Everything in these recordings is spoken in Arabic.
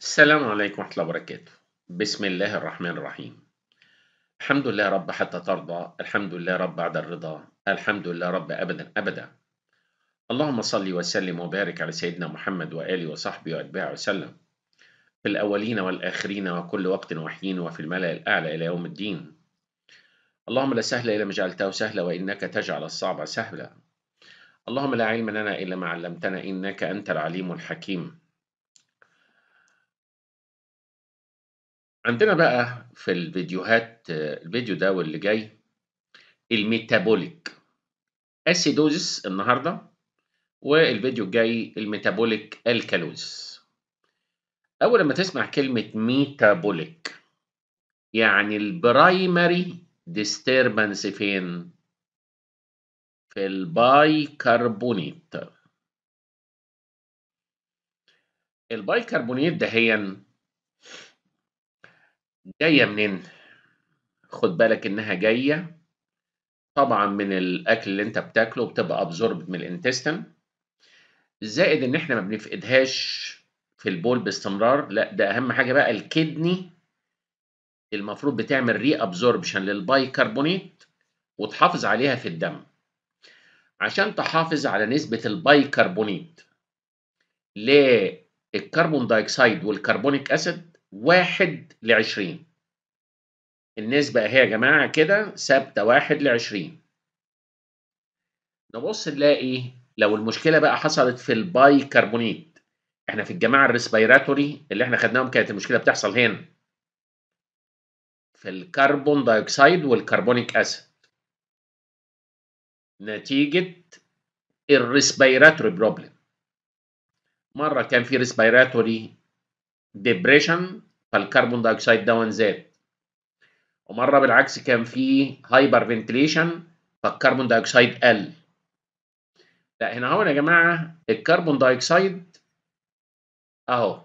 السلام عليكم ورحمة الله وبركاته بسم الله الرحمن الرحيم الحمد لله رب حتى ترضى الحمد لله رب بعد الرضا الحمد لله رب أبدا أبدا اللهم صل وسلم وبارك على سيدنا محمد وآله وصحبه وأتباعه وسلم في الأولين والآخرين وكل وقت وحين وفي الملأ الأعلى إلى يوم الدين اللهم لا سهل إلا ما جعلته سهلا وإنك تجعل الصعب سهلا اللهم لا علم لنا إلا ما علمتنا إنك أنت العليم الحكيم عندنا بقى في الفيديوهات الفيديو ده واللي جاي الميتابوليك اسيدوزس النهارده والفيديو الجاي الميتابوليك الكالوزس اول لما تسمع كلمه ميتابوليك يعني البرايمري ديستربنس فين في البايكربونيت البايكربونيت دهيا جاية منين؟ خد بالك إنها جاية طبعا من الأكل اللي أنت بتاكله بتبقى أبزورب من الانتستين زائد إن إحنا ما بنفقدهاش في البول باستمرار لا ده أهم حاجة بقى الكدني المفروض بتعمل ري أبزوربشن للبايكربونيت وتحافظ عليها في الدم عشان تحافظ على نسبة البايكربونيت للكربون دايكسيد والكربونيك أسيد واحد لعشرين النسبة اهي يا جماعة كده ثابتة واحد لعشرين نبص نلاقي لو المشكلة بقى حصلت في البايكربونيت احنا في الجماعة الريسبيراتوري اللي احنا خدناهم كانت المشكلة بتحصل هنا في الكربون دايوكسيد والكربونيك اسيد نتيجة الريسبيراتوري بروبلم مرة كان في ريسبيراتوري ديبريشن فالكربون دايوكسيد ده زاد ومره بالعكس كان في هايبر فنتليشن فالكربون دايوكسيد قل لا هنا اهو يا جماعه الكربون دايوكسيد اهو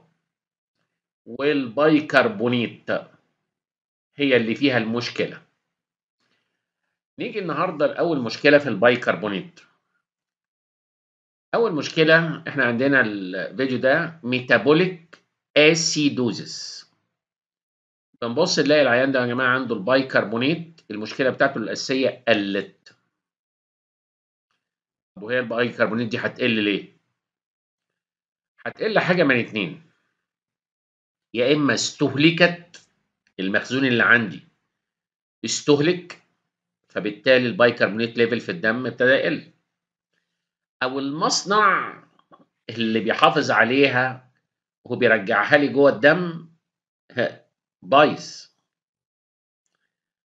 والبايكربونيت هي اللي فيها المشكله نيجي النهارده لاول مشكله في البايكربونيت اول مشكله احنا عندنا الفيديو ده ميتابوليك اسيدوزس بنبص نلاقي العيان ده يا جماعه عنده البايكربونات المشكله بتاعته الاساسيه قلت طب وهي البايكربونات دي هتقل ليه هتقل حاجه من اتنين يا اما استهلكت المخزون اللي عندي استهلك فبالتالي البايكربونات ليفل في الدم ابتدى يقل او المصنع اللي بيحافظ عليها وبيرجعها لي جوه الدم بايظ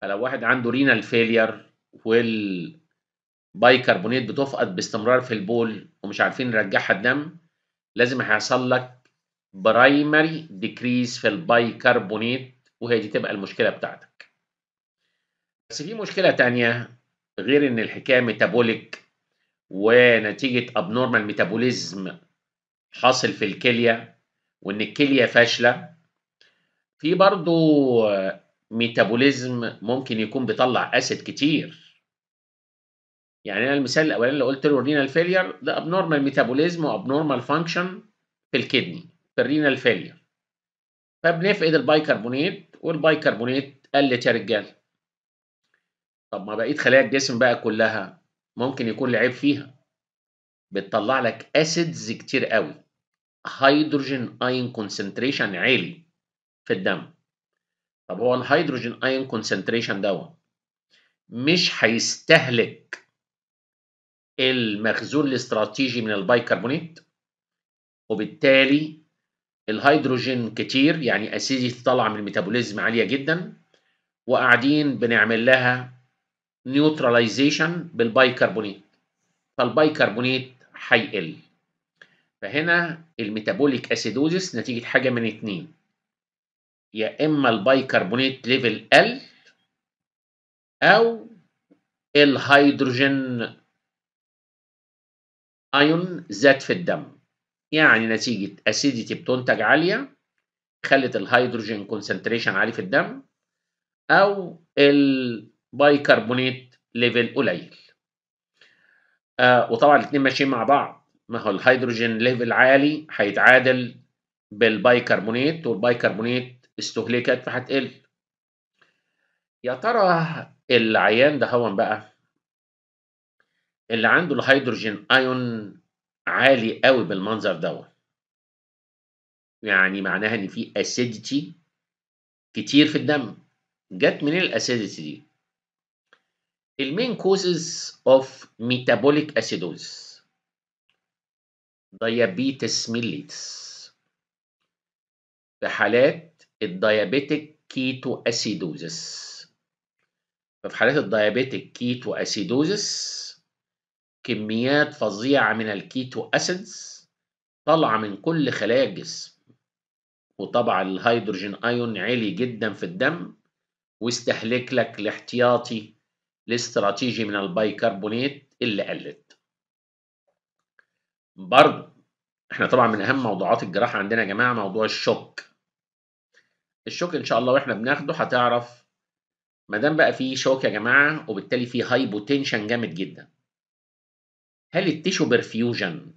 فلو واحد عنده رينال فيلير والبايكربونات بتفقد باستمرار في البول ومش عارفين نرجعها الدم لازم هيحصل لك برايمري ديكريز في البايكربونات وهي دي تبقى المشكله بتاعتك بس في مشكله تانية غير ان الحكايه ميتابوليك ونتيجه ابنورمال ميتابوليزم حاصل في الكليه وان الكليه فاشله في برضو ميتابوليزم آه، ممكن يكون بيطلع اسيد كتير يعني انا المثال الاولاني اللي قلت له رينال فيلير ده ابنورمال ميتابوليزم وابنورمال فانكشن في الكدني في الرينال فيلير فبنفقد البايكربونات والبايكربونات قلت يا رجاله طب ما بقيت خلايا الجسم بقى كلها ممكن يكون لعيب فيها بتطلع لك اسيدز كتير قوي هيدروجين ايون كونسنتريشن عالي في الدم طب هو الهيدروجين ايون كونسنتريشن ده مش هيستهلك المخزون الاستراتيجي من البيكربونات وبالتالي الهيدروجين كتير يعني اسيدي طالعه من الميتابوليزم عاليه جدا وقاعدين بنعمل لها نيوتراليزيشن بالبيكربونات فالبيكربونات هيقل فهنا الميتابوليك اسيدوزيس نتيجه حاجه من اتنين يا اما البايكربونات ليفل ال او الهيدروجين ايون زاد في الدم يعني نتيجه اسيديتي بتنتج عاليه خلت الهيدروجين كونسنتريشن عالي في الدم او البايكربونات ليفل قليل آه وطبعا الاثنين ماشيين مع بعض ما هو الهيدروجين ليفل عالي هيتعادل بالبايكربونيت والبايكربونيت استهلكت فهتقل يا ترى العيان ده هون بقى اللي عنده الهيدروجين ايون عالي قوي بالمنظر ده يعني معناها ان في اسيديتي كتير في الدم جت منين الاسيديتي دي المين كوزز اوف ميتابوليك اسيدوز diabetes ميليتس في حالات الديابيتك كيتو أسيدوزس ففي حالات الديابيتك كيتو أسيدوزس كميات فظيعة من الكيتو أسيدز طالعة من كل خلايا الجسم وطبعا الهيدروجين أيون عالي جدا في الدم واستهلك لك الاحتياطي الاستراتيجي من البيكربونات اللي قلت برضه احنا طبعا من اهم موضوعات الجراحه عندنا يا جماعه موضوع الشوك الشوك ان شاء الله واحنا بناخده هتعرف ما دام بقى فيه شوك يا جماعه وبالتالي فيه هايبوتنشن جامد جدا هل التيشو برفيوجن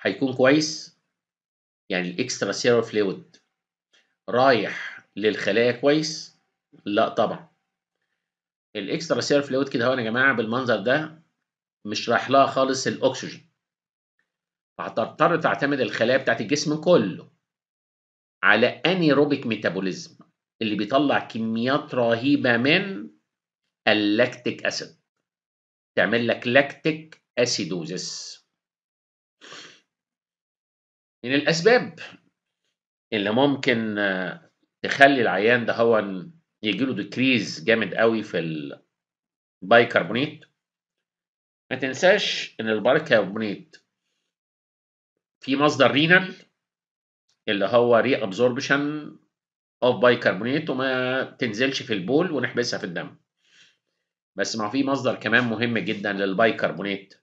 هيكون كويس يعني الاكسترا سيرو فلويد رايح للخلايا كويس لا طبعا الاكسترا سيرو فلويد كده هو يا جماعه بالمنظر ده مش رايح لها خالص الاكسجين فهتضطر تعتمد الخلايا بتاعت الجسم كله على انيروبيك ميتابوليزم اللي بيطلع كميات رهيبه من اللاكتيك اسيد تعمل لك لاكتيك اسيدوزس من الاسباب اللي ممكن آه، تخلي العيان ده هو له ديكريز جامد قوي في البايكربونيت ما تنساش ان البايكربونيت في مصدر رينال اللي هو ري ابزوربشن اوف بايكربونات وما تنزلش في البول ونحبسها في الدم بس ما في مصدر كمان مهم جدا للبايكربونيت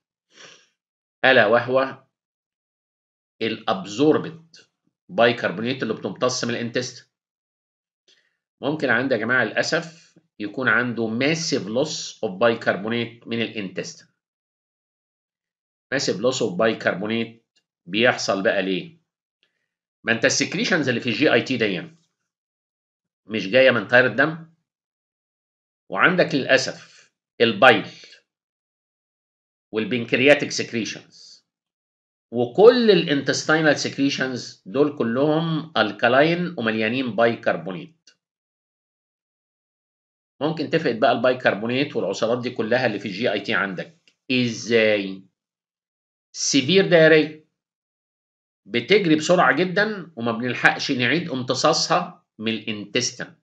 الا وهو الابزوربت بايكربونات اللي بتمتص من الانتست ممكن عند يا جماعه للاسف يكون عنده ماسيف لوس اوف بايكربونات من الانتست ماسيف لوس اوف بايكربونات بيحصل بقى ليه؟ ما انت السكريشنز اللي في الجي اي تي دي مش جايه من تيار الدم وعندك للاسف البايل والبنكرياتيك سكريشنز وكل الانتستينال سكريشنز دول كلهم الكالاين ومليانين بايكربونيت ممكن تفقد بقى البايكربونيت والعصارات دي كلها اللي في الجي اي تي عندك ازاي سيفير دايريه بتجري بسرعه جدا وما بنلحقش نعيد امتصاصها من الانتستن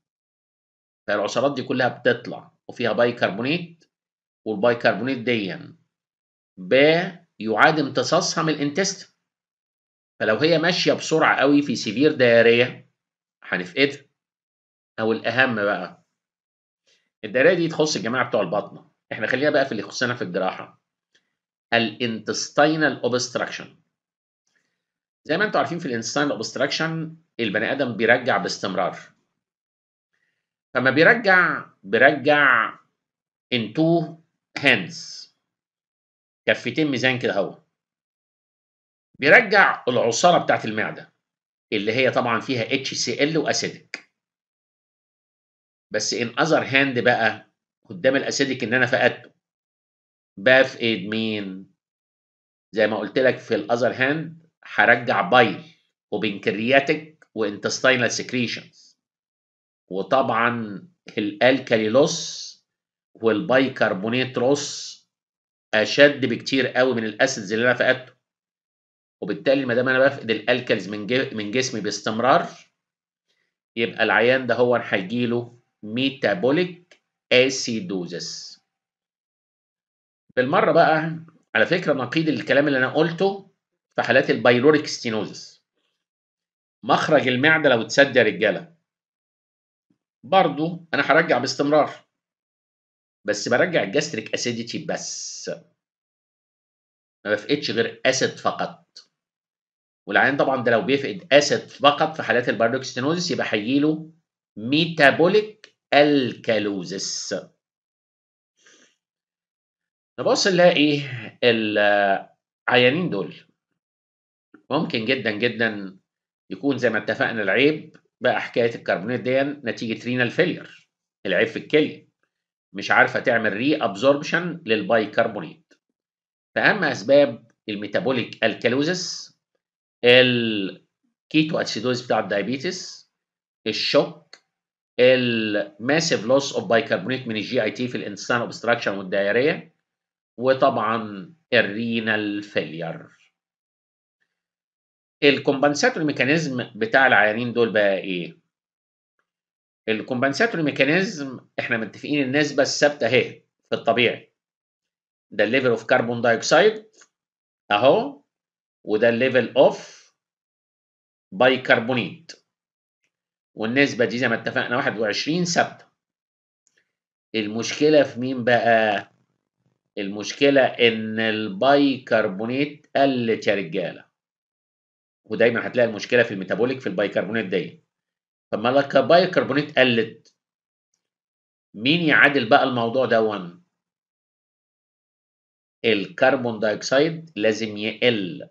فالعصارات دي كلها بتطلع وفيها بايكربونيت والبايكربونيت دي بيعاد امتصاصها من الانتستن فلو هي ماشيه بسرعه قوي في سيفير دايريه هنفقدها او الاهم بقى الدايريه دي تخص الجماعه بتوع البطنه احنا خلينا بقى في اللي يخصنا في الجراحه الانتستينال اوبستراكشن زي ما انتم عارفين في الانستاين ابستراكشن البني ادم بيرجع باستمرار فما بيرجع بيرجع ان تو هاندز كفتين ميزان كده اهو بيرجع العصاره بتاعت المعده اللي هي طبعا فيها اتش سي ال واسيدك بس ان اذر هاند بقى قدام الاسيدك ان انا فقدته ايد مين زي ما قلت لك في الاذر هاند هرجع بايل وبنكرياتك وانتستينال سكريشنز وطبعا الالكالي لوس والبايكربونات اشد بكتير قوي من الاسيدز اللي انا فقدته وبالتالي ما دام انا بفقد الالكالز من من جسمي باستمرار يبقى العيان ده هو هيجيله ميتابوليك اسيدوزس بالمره بقى على فكره نقيض الكلام اللي انا قلته في حالات البايلوريك ستينوزس مخرج المعده لو اتسد يا رجاله برضو انا هرجع باستمرار بس برجع الجاستريك اسيديتي بس ما بفقدش غير اسيد فقط والعيان طبعا ده لو بيفقد اسيد فقط في حالات البايلوريك ستينوزس يبقى هيجيله ميتابوليك الكالوزس نبص نلاقي العيانين دول ممكن جدا جدا يكون زي ما اتفقنا العيب بقى حكايه الكربونات دي نتيجه رينال فيلير العيب في الكليه مش عارفه تعمل ري ابزوربشن للبايكربونات فاهم اسباب الميتابوليك الكالوزس الكيتو اسيدوز بتاع الدايابيتس الشوك الماسيف لوس اوف بايكربونات من الجي اي تي في الانسان اوبستراكشن والدايريه وطبعا الرينال فيلير الكومبنساتوري ميكانيزم بتاع العيانين دول بقى ايه؟ الكومبنساتوري ميكانيزم احنا متفقين النسبه الثابته اهي في الطبيعي ده الليفل اوف كربون دايوكسيد اهو وده الليفل اوف بايكربونيت والنسبه دي زي ما اتفقنا 21 ثابته المشكله في مين بقى المشكله ان البايكربونيت قلت يا رجاله ودايما هتلاقي المشكله في الميتابوليك في البايكربونات دي طب ما بايكربونات قلت مين يعادل بقى الموضوع ده وان الكربون دايوكسيد لازم يقل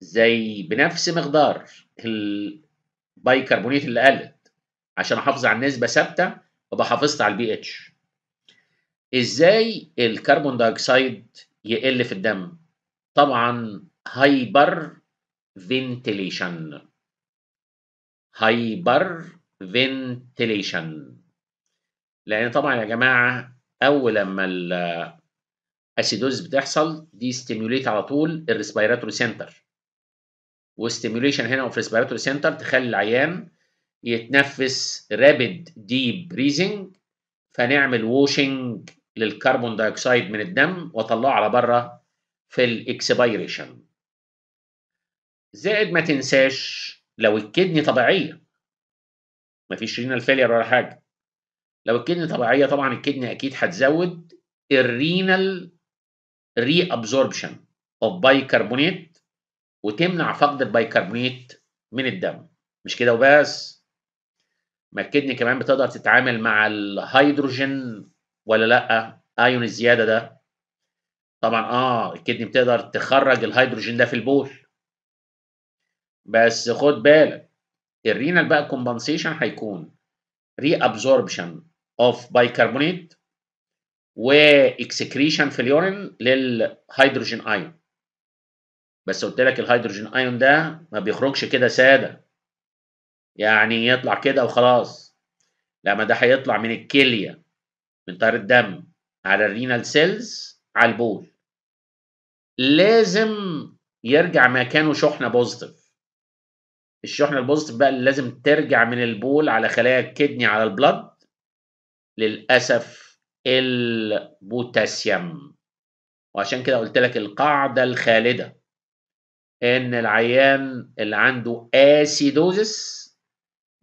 زي بنفس مقدار البايكربونات اللي قلت عشان احافظ على النسبه ثابته وبحافظت على البي اتش ازاي الكربون دايوكسيد يقل في الدم طبعا هايبر ventilation هايبر ventilation لان طبعا يا جماعه اول لما الاسيدوز بتحصل دي ستيموليت على طول الريسبيراتوري سنتر وستيميوليشن هنا في الريسبيراتوري سنتر تخلي العيان يتنفس رابيد ديب بريزنج فنعمل ووشنج للكربون دايوكسيد من الدم واطلعه على بره في الاكسبيريشن زائد ما تنساش لو الكدني طبيعيه مفيش رينال فيلير ولا حاجه لو الكدني طبيعيه طبعا الكدني اكيد هتزود الرينال ري ابزوربشن اوف بايكربونيت وتمنع فقد البايكربونيت من الدم مش كده وبس ما الكدني كمان بتقدر تتعامل مع الهيدروجين ولا لا ايون الزياده ده طبعا اه الكدني بتقدر تخرج الهيدروجين ده في البول بس خد بالك الرينال بقى كومبنسيشن هيكون ري ابزوربشن اوف بايكربونات واكسكريشن في اليورين للهيدروجين ايون بس قلت لك الهيدروجين ايون ده ما بيخرجش كده ساده يعني يطلع كده وخلاص لا ما ده هيطلع من الكليه من طير الدم على الرينال سيلز على البول لازم يرجع مكانه شحنه بوزيتيف الشحنه البوزيتيف بقى اللي لازم ترجع من البول على خلايا الكدني على البلد للاسف البوتاسيوم وعشان كده قلت لك القاعده الخالده ان العيان اللي عنده اسيدوزس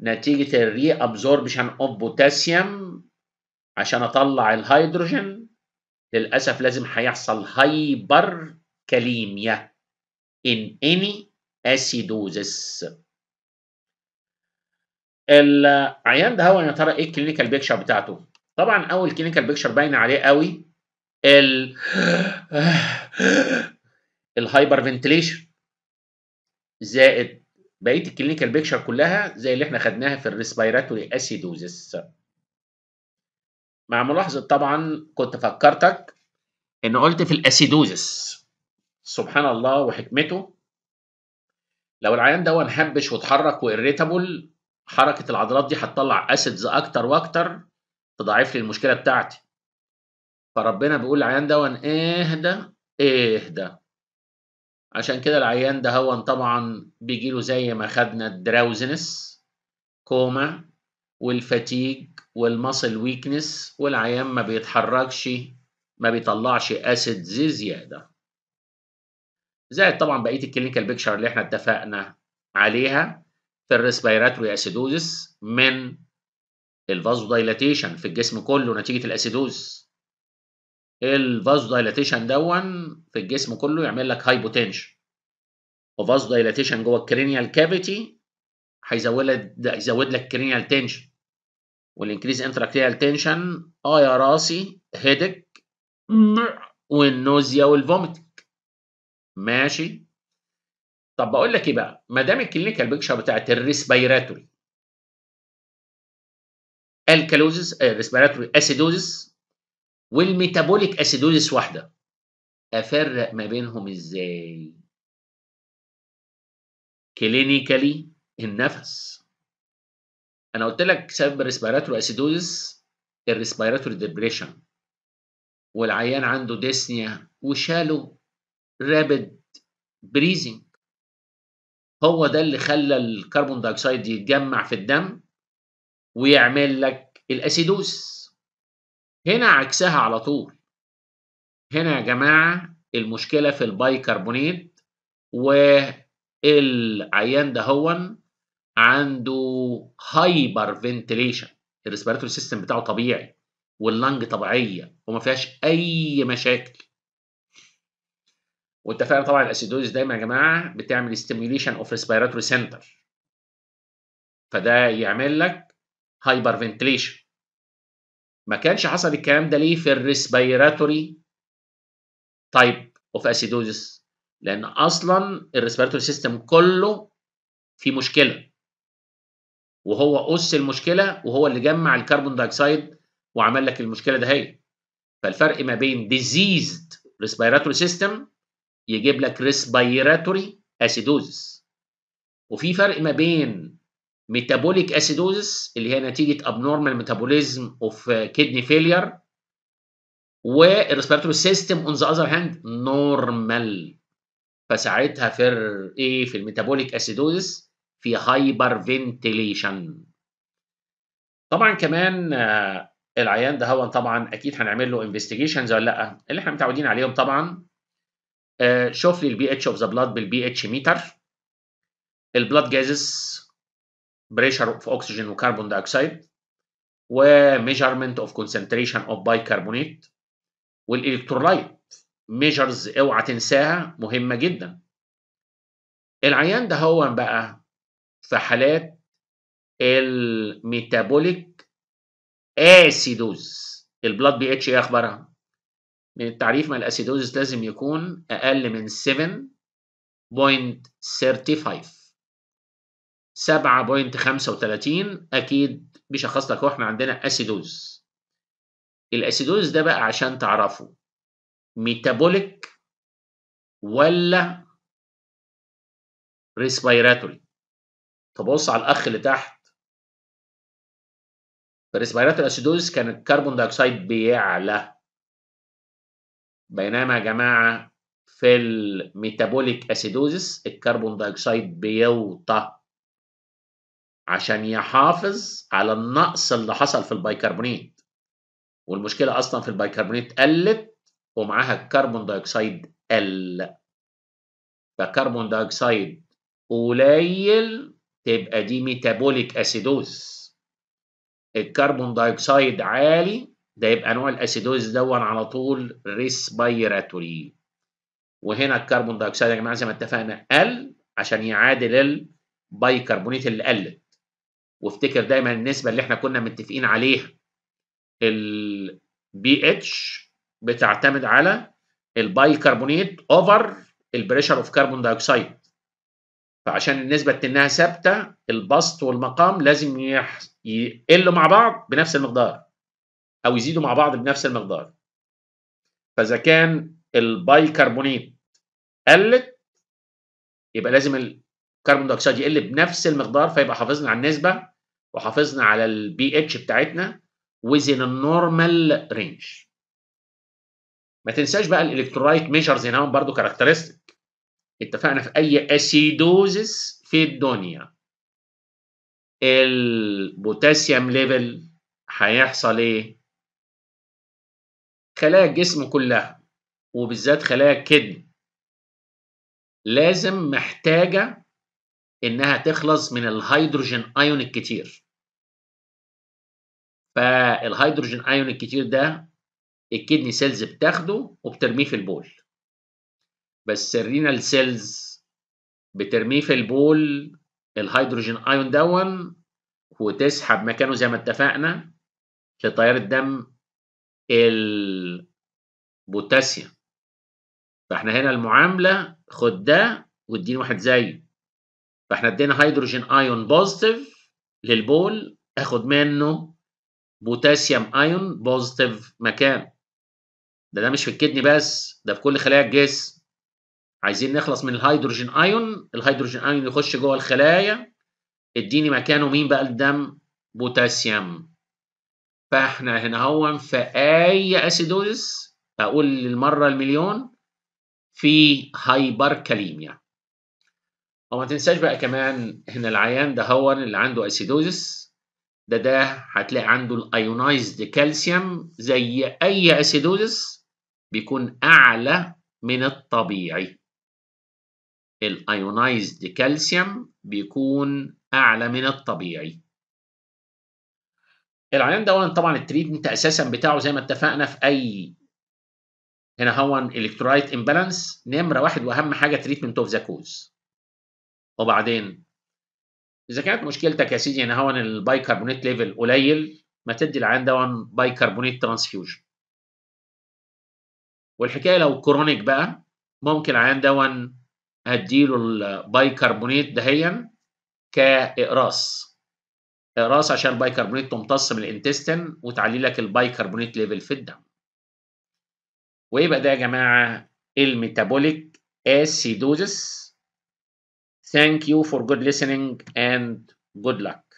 نتيجه الري ابزوربشن اوف بوتاسيوم عشان اطلع الهيدروجين للاسف لازم هيحصل هايبر كاليميا in any acidosis العيان ده هو يا ترى ايه الكلينيكال بيكشر بتاعته؟ طبعا اول كلينيكال بيكشر باينه عليه قوي ال الهايبر فنتليشن زائد بقيه الكلينيكال بيكشر كلها زي اللي احنا خدناها في الريسبيراتوري اسيدوزس مع ملاحظه طبعا كنت فكرتك ان قلت في الاسيدوزس سبحان الله وحكمته لو العيان ده هبش واتحرك واريتابل حركه العضلات دي هتطلع اسيدز اكتر واكتر تضاعف لي المشكله بتاعتي فربنا بيقول ده وان اهدى اهدى عشان كده العيان ده هو طبعا بيجيله زي ما خدنا الدراوزنس كوما والفتيج والمصل ويكنس والعيان ما بيتحركش ما بيطلعش اسيد زي زياده زائد طبعا بقيه الكلينيكال بيكشر اللي احنا اتفقنا عليها في الريسبيراتوري اسيدوزس من الفازو دايلاتيشن في الجسم كله نتيجه الاسيدوز الفازو دايلاتيشن دون في الجسم كله يعمل لك هاي وفازو دايلاتيشن جوه الكرينيال كافيتي هيزود هيزود لك كرينيال تنشن والانكريز انتراكتيال تنشن اه يا راسي هيدك والنوزيا والفوميتنج ماشي طب بقول لك ايه بقى ما دام الكلينيكال بيكشر بتاعت الريسبيراتوري الكالوزيس آه، الريسبيراتوري اسيدوزس والميتابوليك اسيدوزس واحده افرق ما بينهم ازاي كلينيكالي النفس انا قلت لك سبب الريسبيراتوري اسيدوزيس الريسبيراتوري ديبريشن والعيان عنده ديسنيا وشالو رابد بريزنج هو ده اللي خلى الكربون دايوكسيد يتجمع في الدم ويعمل لك الاسيدوز هنا عكسها على طول هنا يا جماعه المشكله في البايكربونيت والعيان هو عنده هايبر فنتليشن الريسبيراتوري سيستم بتاعه طبيعي واللنج طبيعيه وما فيهاش اي مشاكل واتفقنا طبعا الاسيدوز دايما يا جماعه بتعمل ستيميوليشن اوف ريسبيراتوري سنتر فده يعمل لك هايبر فنتليشن ما كانش حصل الكلام ده ليه في الريسبيراتوري تايب اوف اسيدوزس لان اصلا الريسبيراتوري سيستم كله في مشكله وهو اس المشكله وهو اللي جمع الكربون دايكسايد وعمل لك المشكله ده هي فالفرق ما بين ديزيزد ريسبيراتوري سيستم يجيب لك ريسبيراتوري acidosis وفي فرق ما بين ميتابوليك acidosis اللي هي نتيجه ابنورمال ميتابوليزم اوف كدني فيلير والريسبيراتوري سيستم اون ذا اذر هاند نورمال فساعتها في ايه في الميتابوليك اسيدوزس في هايبر فنتيليشن طبعا كمان آه، العيان ده هو طبعا اكيد هنعمل له انفستيجيشنز ولا لا اللي احنا متعودين عليهم طبعا آه، شوف لي البي اتش اوف ذا بلاد بالبي اتش ميتر البلاد جازز بريشر اوف اوكسجين وكربون دايوكسيد وميجرمنت اوف كونسنتريشن اوف بايكربونيت والالكترولايت ميجرز اوعى تنساها مهمه جدا العيان ده هو بقى في حالات الميتابوليك اسيدوز البلاد بي اتش ايه اخبارها من التعريف مع الأسيدوزيس لازم يكون اقل من 7.35 7.35 اكيد بيشخص لك واحنا عندنا اسيدوز الاسيدوز ده بقى عشان تعرفه ميتابوليك ولا ريسبيراتوري تبص على الاخ اللي تحت الريسبيراتوري اسيدوز كان الكربون دايوكسيد بيعلى بينما يا جماعه في الميتابوليك اسيدوزيس الكربون دايوكسيد بيوطى عشان يحافظ على النقص اللي حصل في البيكربونيت والمشكله اصلا في البيكربونيت قلت ومعاها الكربون دايوكسيد قل فكربون دايوكسيد قليل تبقى دي ميتابوليك اسيدوز الكربون دايوكسيد عالي ده يبقى نوع الاسيدوز دون على طول ريسبيراتوري وهنا الكربون دايوكسيد يا جماعه زي ما اتفقنا قل عشان يعادل البايكربونيت اللي قلت وافتكر دايما النسبه اللي احنا كنا متفقين عليها البي اتش بتعتمد على البايكربونيت اوفر البريشر اوف كربون دايوكسيد فعشان النسبه انها ثابته البسط والمقام لازم يقلوا مع بعض بنفس المقدار او يزيدوا مع بعض بنفس المقدار فاذا كان البايكربونات قلت يبقى لازم الكربون دايوكسيد يقل بنفس المقدار فيبقى حافظنا على النسبه وحافظنا على البي اتش بتاعتنا within النورمال رينج ما تنساش بقى الالكترولايت ميجرز هنا برضو كاركترستيك اتفقنا في اي اسيدوزس في الدنيا البوتاسيوم ليفل هيحصل ايه خلايا الجسم كلها وبالذات خلايا الكدن لازم محتاجة إنها تخلص من الهيدروجين أيون الكتير فالهيدروجين أيون الكتير ده الكدني سيلز بتاخده وبترميه في البول بس الرينال سيلز بترميه في البول الهيدروجين أيون دون وتسحب مكانه زي ما اتفقنا لتيار الدم بوتاسيوم فاحنا هنا المعامله خد ده واديني واحد زيه فاحنا ادينا هيدروجين ايون بوزيتيف للبول اخد منه بوتاسيوم ايون بوزيتيف مكان ده ده مش في الكدني بس ده في كل خلايا الجسم عايزين نخلص من الهيدروجين ايون الهيدروجين ايون يخش جوه الخلايا اديني مكانه مين بقى الدم بوتاسيوم فاحنا هنا هو في اي اسيدوز أقول للمرة المليون في هايبر كاليميا وما تنساش بقى كمان هنا العيان ده هو اللي عنده أسيدوزس ده ده هتلاقي عنده الأيونايزد كالسيوم زي أي أسيدوزس بيكون أعلى من الطبيعي الايونايزد كالسيوم بيكون اعلى من الطبيعي العيان ده طبعا التريتمنت اساسا بتاعه زي ما اتفقنا في اي هنا هون الكترولايت امبالانس نمره واحد واهم حاجه تريتمنت اوف ذا كوز وبعدين اذا كانت مشكلتك يا سيدي هنا هون البايكربونات ليفل قليل ما تدي العيان ده بايكربونات ترانسفيوجن والحكايه لو كرونيك بقى ممكن العيان ده هديله البايكربونات دهيا كاقراص اقراص عشان البايكربونات تمتص من الانتستين وتعلي لك البايكربونات ليفل في الدم ويبقى ده يا جماعه الميتابوليك اسيدوزس ثانك يو فور جود listening and good luck